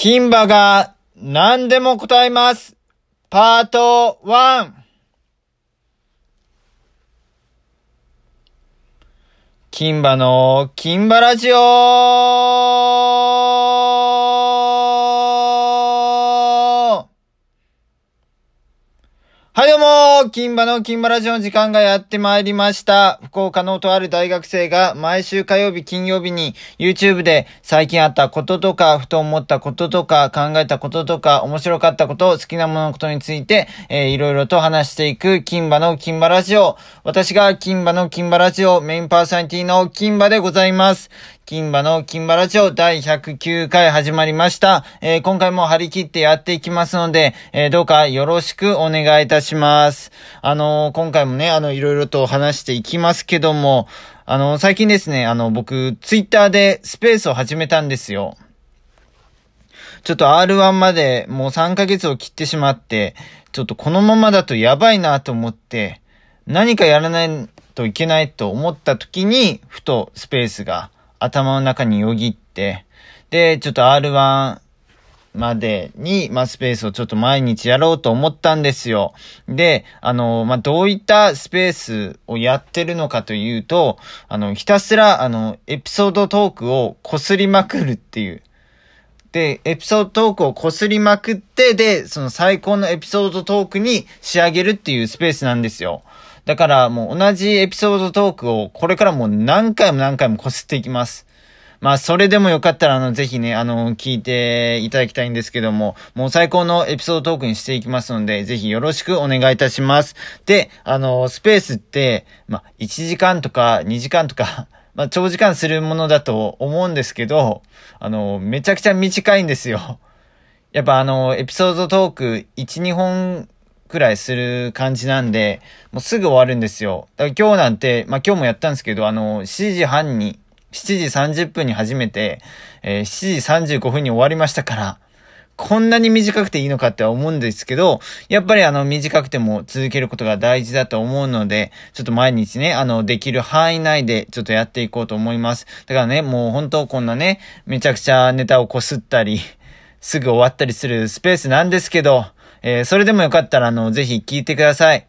金バが何でも答えます。パート 1! 金バの金バラジオはいどうも金馬の金馬ラジオの時間がやってまいりました。福岡のとある大学生が毎週火曜日金曜日に YouTube で最近あったこととか、ふと思ったこととか、考えたこととか、面白かったこと、好きなもののことについて、えー、いろいろと話していく金馬の金馬ラジオ。私が金馬の金馬ラジオメインパーソナリティの金馬でございます。金馬の金馬ラジオ第109回始まりました。えー、今回も張り切ってやっていきますので、えー、どうかよろしくお願いいたします。あのー、今回もね、あの、いろいろと話していきますけども、あの、最近ですね、あの、僕、ツイッターでスペースを始めたんですよ。ちょっと R1 までもう3ヶ月を切ってしまって、ちょっとこのままだとやばいなと思って、何かやらないといけないと思った時に、ふとスペースが頭の中によぎって、で、ちょっと R1 までに、まあ、スペースをちょっと毎日やろうと思ったんですよ。で、あの、まあ、どういったスペースをやってるのかというと、あの、ひたすら、あの、エピソードトークをこすりまくるっていう。で、エピソードトークをこすりまくって、で、その最高のエピソードトークに仕上げるっていうスペースなんですよ。だからもう同じエピソードトークをこれからも何回も何回もこすっていきます。まあ、それでもよかったら、あの、ぜひね、あの、聞いていただきたいんですけども、もう最高のエピソードトークにしていきますので、ぜひよろしくお願いいたします。で、あの、スペースって、まあ、1時間とか2時間とか まあ、長時間するものだと思うんですけど、あの、めちゃくちゃ短いんですよ。やっぱあの、エピソードトーク1、2本くらいする感じなんで、もうすぐ終わるんですよ。だから今日なんて、まあ今日もやったんですけど、あの、7時半に、7時30分に始めて、えー、7時35分に終わりましたから、こんなに短くていいのかっては思うんですけど、やっぱりあの短くても続けることが大事だと思うので、ちょっと毎日ね、あのできる範囲内でちょっとやっていこうと思います。だからね、もう本当こんなね、めちゃくちゃネタをこすったり、すぐ終わったりするスペースなんですけど、えー、それでもよかったら、あの、ぜひ聞いてください。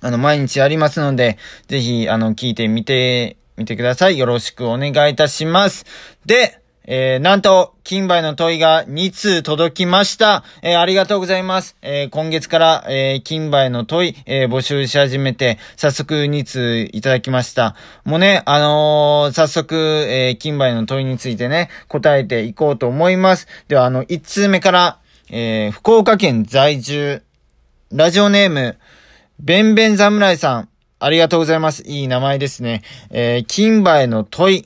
あの、毎日ありますので、ぜひ、あの、聞いてみて、みてください。よろしくお願いいたします。で、えー、なんと、金杯の問いが2通届きました。えー、ありがとうございます。えー、今月から、え金杯の問い、え募集し始めて、早速2通いただきました。もうね、あの早速、え金杯の問いについてね、答えていこうと思います。では、あの、1通目から、えー、福岡県在住、ラジオネーム、べんべん侍さん、ありがとうございます。いい名前ですね。えー、金馬への問い。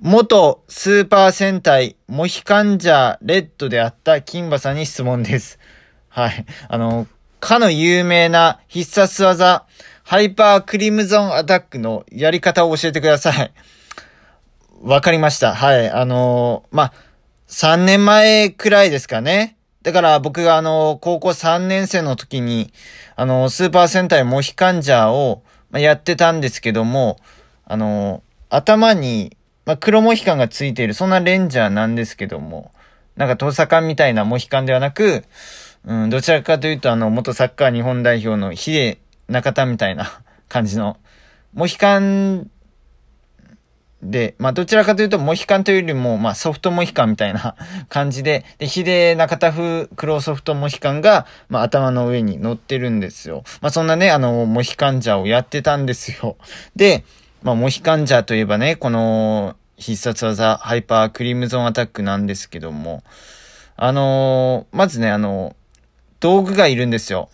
元スーパー戦隊モヒカンジャーレッドであった金馬さんに質問です。はい。あの、かの有名な必殺技、ハイパークリムゾンアタックのやり方を教えてください。わかりました。はい。あのー、まあ、3年前くらいですかね。だから僕があの、高校3年生の時に、あの、スーパー戦隊モヒカンジャーをやってたんですけども、あの、頭に、まあ、黒モヒカンがついている、そんなレンジャーなんですけども、なんかトサカンみたいなモヒカンではなく、うん、どちらかというとあの、元サッカー日本代表のヒデ中田みたいな感じの、モヒカンで、まあ、どちらかというと、モヒカンというよりも、まあ、ソフトモヒカンみたいな 感じで、で、ヒデ中田風黒ソフトモヒカンが、まあ、頭の上に乗ってるんですよ。まあ、そんなね、あの、モヒカンジャーをやってたんですよ。で、まあ、モヒカンジャーといえばね、この、必殺技、ハイパークリームゾーンアタックなんですけども、あのー、まずね、あの道具がいるんですよ。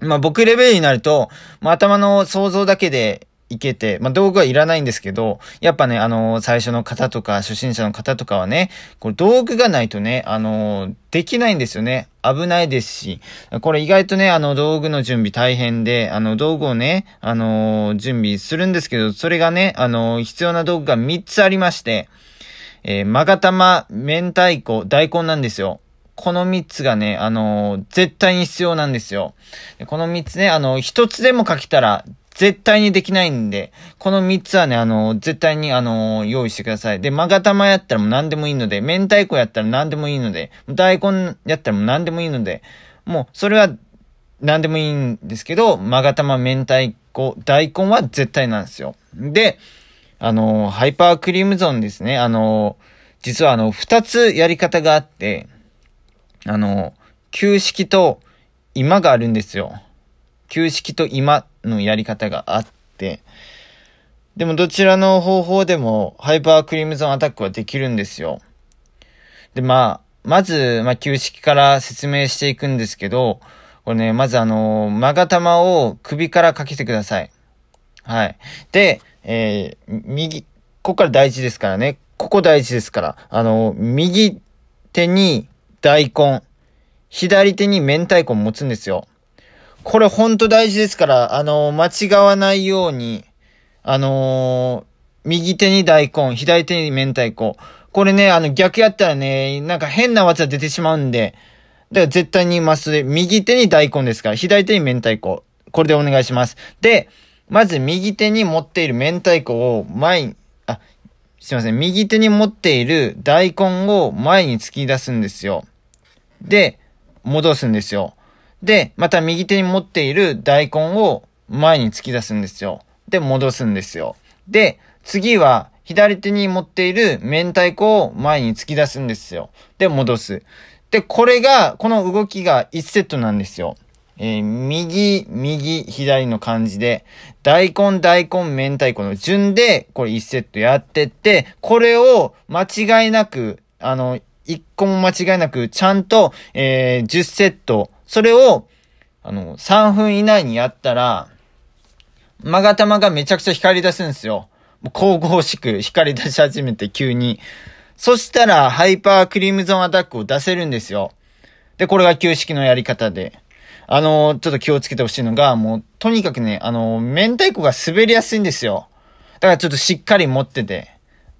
まあ、僕レベルになると、まあ、頭の想像だけでいけて、まあ、道具はいらないんですけど、やっぱね、あのー、最初の方とか、初心者の方とかはね、これ道具がないとね、あのー、できないんですよね。危ないですし、これ意外とね、あの、道具の準備大変で、あの、道具をね、あのー、準備するんですけど、それがね、あの、必要な道具が3つありまして、えー、まがたま、明太子、大根なんですよ。この3つがね、あのー、絶対に必要なんですよ。この3つね、あのー、1つでもかけたら絶対にできないんで、この3つはね、あの、絶対に、あの、用意してください。で、まがたまやったらもう何でもいいので、明太子やったら何でもいいので、大根やったらもう何でもいいので、もう、それは、何でもいいんですけど、まがたま、明太子、大根は絶対なんですよ。で、あの、ハイパークリームゾーンですね。あの、実はあの、2つやり方があって、あの、旧式と今があるんですよ。旧式と今のやり方があって、でもどちらの方法でもハイパークリームゾーンアタックはできるんですよ。で、まあ、まず、まあ、旧式から説明していくんですけど、これね、まずあのー、マガ玉を首からかけてください。はい。で、えー、右、ここから大事ですからね。ここ大事ですから。あの右手に大根、左手に明太子持つんですよ。これほんと大事ですから、あのー、間違わないように、あのー、右手に大根、左手に明太子。これね、あの、逆やったらね、なんか変な技出てしまうんで、だから絶対にマスで、右手に大根ですから、左手に明太子。これでお願いします。で、まず右手に持っている明太子を前に、あ、すいません、右手に持っている大根を前に突き出すんですよ。で、戻すんですよ。で、また右手に持っている大根を前に突き出すんですよ。で、戻すんですよ。で、次は左手に持っている明太子を前に突き出すんですよ。で、戻す。で、これが、この動きが1セットなんですよ。えー、右、右、左の感じで、大根、大根、明太子の順で、これ1セットやってって、これを間違いなく、あの、1個も間違いなく、ちゃんと、えー、10セットそれを、あの、3分以内にやったら、マガタマがめちゃくちゃ光り出すんですよ。もう神々しく光り出し始めて急に。そしたら、ハイパークリームゾーンアタックを出せるんですよ。で、これが旧式のやり方で。あの、ちょっと気をつけてほしいのが、もう、とにかくね、あの、明太子が滑りやすいんですよ。だからちょっとしっかり持ってて。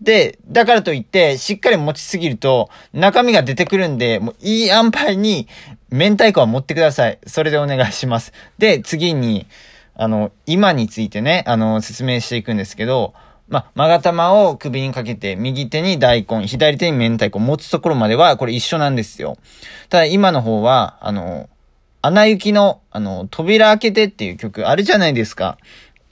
で、だからといって、しっかり持ちすぎると、中身が出てくるんで、もういい塩梅に、明太子は持ってください。それでお願いします。で、次に、あの、今についてね、あの、説明していくんですけど、ままがたまを首にかけて、右手に大根、左手に明太子、持つところまでは、これ一緒なんですよ。ただ、今の方は、あの、穴行きの、あの、扉開けてっていう曲、あるじゃないですか。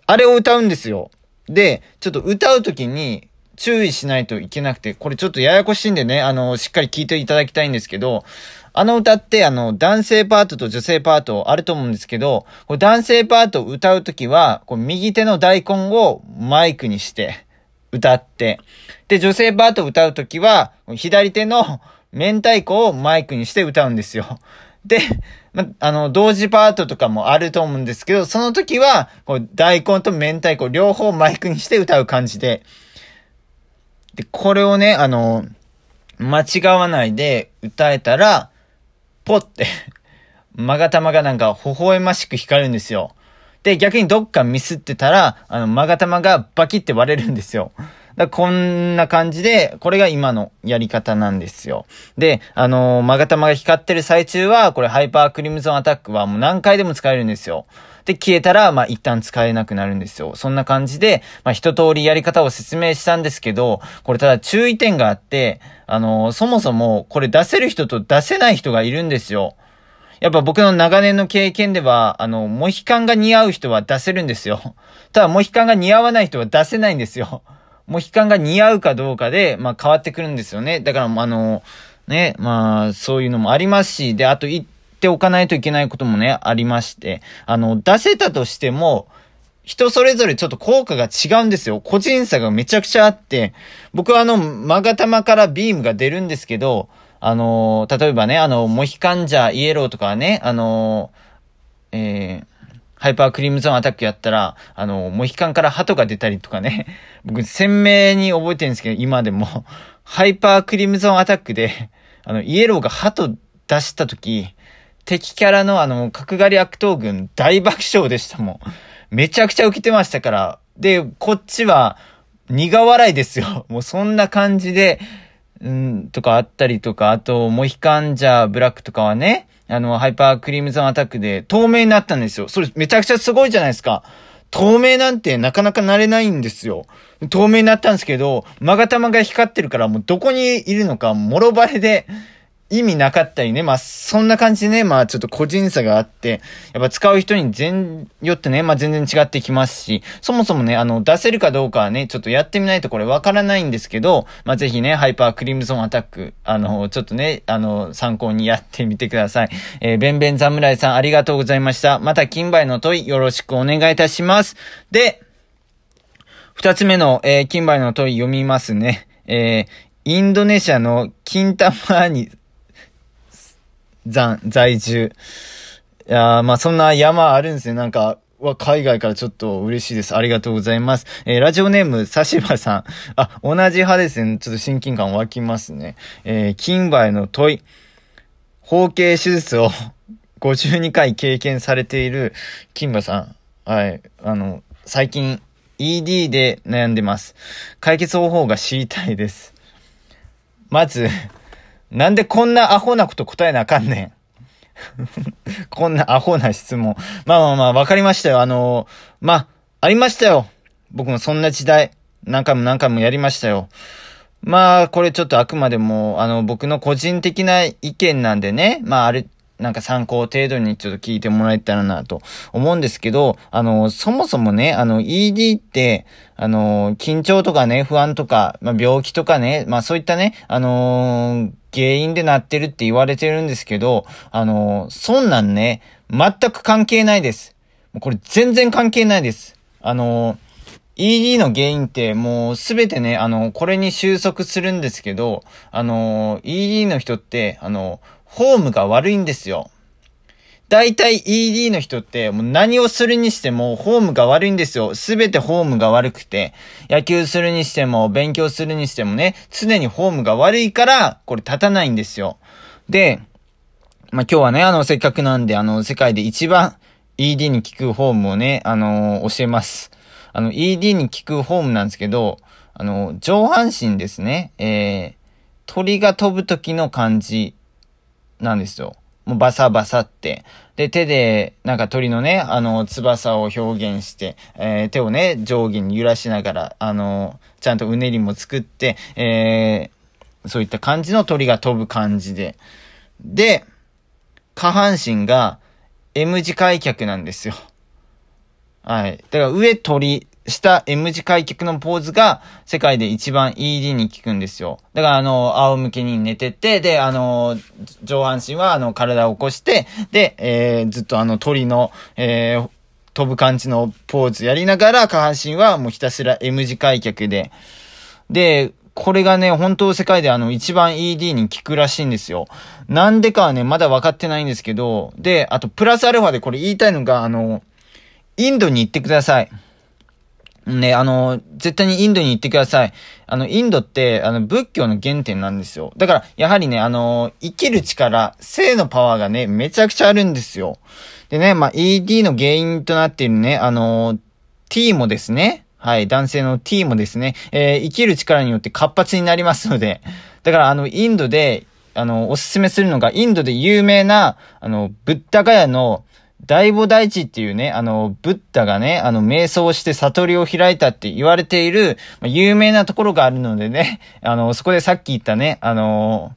あれを歌うんですよ。で、ちょっと歌うときに、注意しないといけなくて、これちょっとややこしいんでね、あの、しっかり聞いていただきたいんですけど、あの歌って、あの、男性パートと女性パートあると思うんですけど、男性パートを歌うときは、こう右手の大根をマイクにして歌って、で、女性パートを歌うときは、左手の明太子をマイクにして歌うんですよ。で、ま、あの、同時パートとかもあると思うんですけど、その時は、こう、大根と明太子両方マイクにして歌う感じで、で、これをね、あの、間違わないで歌えたら、ポってまがたまがなんか微笑ましく光るんですよ。で、逆にどっかミスってたら、あの、まがたまがバキって割れるんですよ。だこんな感じで、これが今のやり方なんですよ。で、あのー、まがたまが光ってる最中は、これハイパークリムゾンアタックはもう何回でも使えるんですよ。で、消えたら、まあ、一旦使えなくなるんですよ。そんな感じで、まあ、一通りやり方を説明したんですけど、これただ注意点があって、あのー、そもそも、これ出せる人と出せない人がいるんですよ。やっぱ僕の長年の経験では、あの、モヒカンが似合う人は出せるんですよ。ただ、モヒカンが似合わない人は出せないんですよ。モヒカンが似合うかどうかで、まあ、変わってくるんですよね。だから、あの、ね、まあ、そういうのもありますし、で、あと言っておかないといけないこともね、ありまして、あの、出せたとしても、人それぞれちょっと効果が違うんですよ。個人差がめちゃくちゃあって、僕はあの、まがたまからビームが出るんですけど、あの、例えばね、あの、モヒカンジャーイエローとかね、あの、えー、ハイパークリムゾーンアタックやったら、あの、モヒカンから鳩が出たりとかね、僕鮮明に覚えてるんですけど、今でも、ハイパークリムゾーンアタックで、あの、イエローが鳩出した時、敵キャラのあの、角刈り悪党軍大爆笑でしたもん。めちゃくちゃ受けてましたから。で、こっちは苦笑いですよ。もうそんな感じで、うん、とかあったりとか、あと、モヒカンジャーブラックとかはね、あの、ハイパークリームゾンアタックで透明になったんですよ。それめちゃくちゃすごいじゃないですか。透明なんてなかなかなれないんですよ。透明になったんですけど、まがたまが光ってるからもうどこにいるのか、もろバレで、意味なかったりね、まあそんな感じでね、まあちょっと個人差があって、やっぱ使う人に全、よってね、まあ全然違ってきますし、そもそもね、あの、出せるかどうかはね、ちょっとやってみないとこれわからないんですけど、まあぜひね、ハイパークリムゾンアタック、あの、ちょっとね、あの、参考にやってみてください。えー、べんべん侍さんありがとうございました。また金梅の問いよろしくお願いいたします。で、二つ目の、えー、金梅の問い読みますね。えー、インドネシアの金玉に、ん、在住。いやまあそんな山あるんですね。なんか、は海外からちょっと嬉しいです。ありがとうございます。えー、ラジオネーム、サシバさん。あ、同じ派ですね。ちょっと親近感湧きますね。えー、金馬への問い。包茎手術を52 回経験されている金馬さん。はい。あの、最近 ED で悩んでます。解決方法が知りたいです。まずなんでこんなアホなこと答えなあかんねん こんなアホな質問。まあまあまあ、わかりましたよ。あのー、まあ、ありましたよ。僕もそんな時代、何回も何回もやりましたよ。まあ、これちょっとあくまでも、あの、僕の個人的な意見なんでね、まあ、あれ、なんか参考程度にちょっと聞いてもらえたらなと思うんですけど、あの、そもそもね、あの、ED って、あの、緊張とかね、不安とか、まあ、病気とかね、まあ、そういったね、あのー原因でなってるって言われてるんですけど、あの、そんなんね、全く関係ないです。もうこれ全然関係ないです。あの、ED の原因ってもうすべてね、あの、これに収束するんですけど、あの、ED の人って、あの、フォームが悪いんですよ。大体 ED の人ってもう何をするにしてもホームが悪いんですよ。すべてホームが悪くて。野球するにしても勉強するにしてもね、常にホームが悪いから、これ立たないんですよ。で、まあ、今日はね、あの、せっかくなんで、あの、世界で一番 ED に効くホームをね、あのー、教えます。あの、ED に効くホームなんですけど、あの、上半身ですね。えー、鳥が飛ぶ時の感じなんですよ。もうバサバサって、で、手で、なんか鳥のね、あの、翼を表現して、えー、手をね、上下に揺らしながら、あの、ちゃんとうねりも作って、えー、そういった感じの鳥が飛ぶ感じで。で、下半身が M 字開脚なんですよ。はい。だから上鳥、した M 字開脚のポーズが世界で一番 ED に効くんですよ。だからあの、仰向けに寝てて、で、あの、上半身はあの、体を起こして、で、えー、ずっとあの、鳥の、えー、飛ぶ感じのポーズやりながら、下半身はもうひたすら M 字開脚で。で、これがね、本当世界であの、一番 ED に効くらしいんですよ。なんでかはね、まだ分かってないんですけど、で、あと、プラスアルファでこれ言いたいのが、あの、インドに行ってください。ね、あの、絶対にインドに行ってください。あの、インドって、あの、仏教の原点なんですよ。だから、やはりね、あの、生きる力、性のパワーがね、めちゃくちゃあるんですよ。でね、まあ、ED の原因となっているね、あの、T もですね、はい、男性の T もですね、えー、生きる力によって活発になりますので、だから、あの、インドで、あの、おすすめするのが、インドで有名な、あの、ブッダガヤの、大菩大地っていうね、あの、ブッダがね、あの、瞑想して悟りを開いたって言われている、まあ、有名なところがあるのでね、あの、そこでさっき言ったね、あの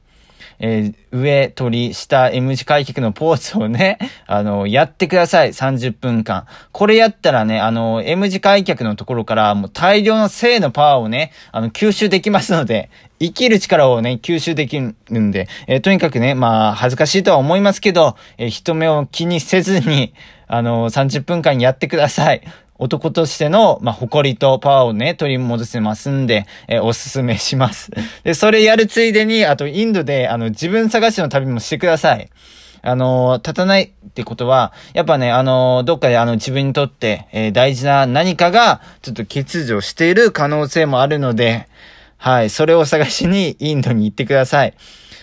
えー、上取り、下 M 字開脚のポーズをね、あの、やってください。30分間。これやったらね、あの、M 字開脚のところからもう大量の性のパワーをね、あの、吸収できますので、生きる力をね、吸収できるんで、えー、とにかくね、まあ、恥ずかしいとは思いますけど、えー、人目を気にせずに、あの、30分間やってください。男としての、まあ、誇りとパワーをね、取り戻せますんで、えー、おすすめします。で、それやるついでに、あと、インドで、あの、自分探しの旅もしてください。あの、立たないってことは、やっぱね、あの、どっかであの、自分にとって、えー、大事な何かが、ちょっと欠如している可能性もあるので、はい、それを探しにインドに行ってください。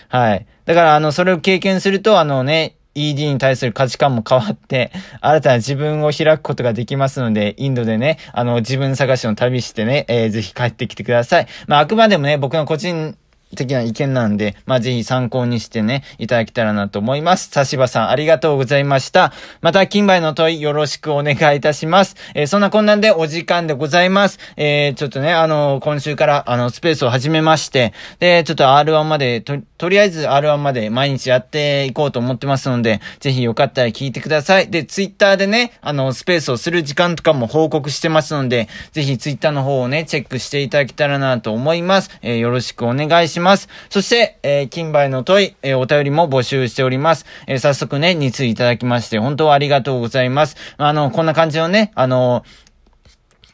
はい。だから、あの、それを経験すると、あのね、ED に対する価値観も変わって、新たな自分を開くことができますので、インドでね、あの、自分探しの旅してね、えー、ぜひ帰ってきてください。まあ、あくまでもね、僕の個人的な意見なんで、まあ、ぜひ参考にしてね、いただけたらなと思います。差し場さん、ありがとうございました。また、金杯の問い、よろしくお願いいたします。えー、そんなこんなんでお時間でございます。えー、ちょっとね、あのー、今週から、あの、スペースを始めまして、で、ちょっと R1 まで、と、とりあえず R1 まで毎日やっていこうと思ってますので、ぜひよかったら聞いてください。で、ツイッターでね、あの、スペースをする時間とかも報告してますので、ぜひツイッターの方をね、チェックしていただけたらなと思います。えよろしくお願いします。ます。そして、えー、金梅の問い、えー、お便りも募集しております。えー、早速ね、2通いただきまして、本当ありがとうございます。あの、こんな感じのね、あの、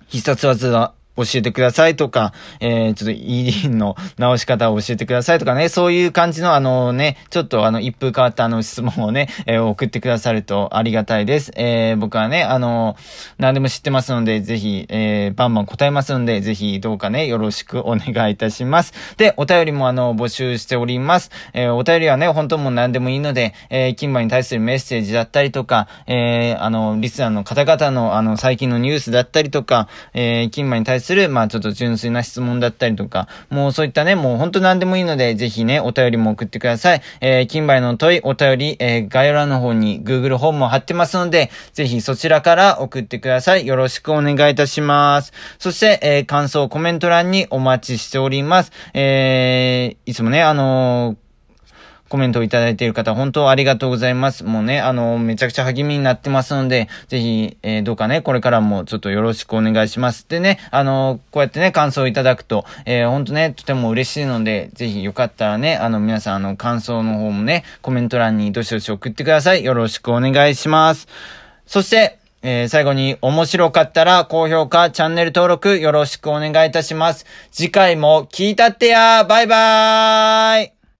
必殺技教えてくださいとか、えー、ちょっと ED の直し方を教えてくださいとかね、そういう感じのあのね、ちょっとあの一風変わったあの質問をね、えー、送ってくださるとありがたいです。えー、僕はね、あの、何でも知ってますので、ぜひ、えー、バンバン答えますので、ぜひどうかね、よろしくお願いいたします。で、お便りもあの、募集しております。えー、お便りはね、本当もう何でもいいので、えー、ン馬に対するメッセージだったりとか、えー、あの、リスナーの方々のあの、最近のニュースだったりとか、えー、金馬に対するする、まあちょっと純粋な質問だったりとか、もうそういったね、もうほんと何でもいいので、ぜひね、お便りも送ってください。えー、金梅の問い、お便り、えー、概要欄の方に Google ホームを貼ってますので、ぜひそちらから送ってください。よろしくお願いいたします。そして、えー、感想、コメント欄にお待ちしております。えー、いつもね、あのーコメントをいただいている方、本当ありがとうございます。もうね、あの、めちゃくちゃ励みになってますので、ぜひ、えー、どうかね、これからもちょっとよろしくお願いします。でね、あの、こうやってね、感想をいただくと、えー、本当ね、とても嬉しいので、ぜひよかったらね、あの、皆さん、あの、感想の方もね、コメント欄にどしどし送ってください。よろしくお願いします。そして、えー、最後に面白かったら高評価、チャンネル登録よろしくお願いいたします。次回も聞いたってやバイバーイ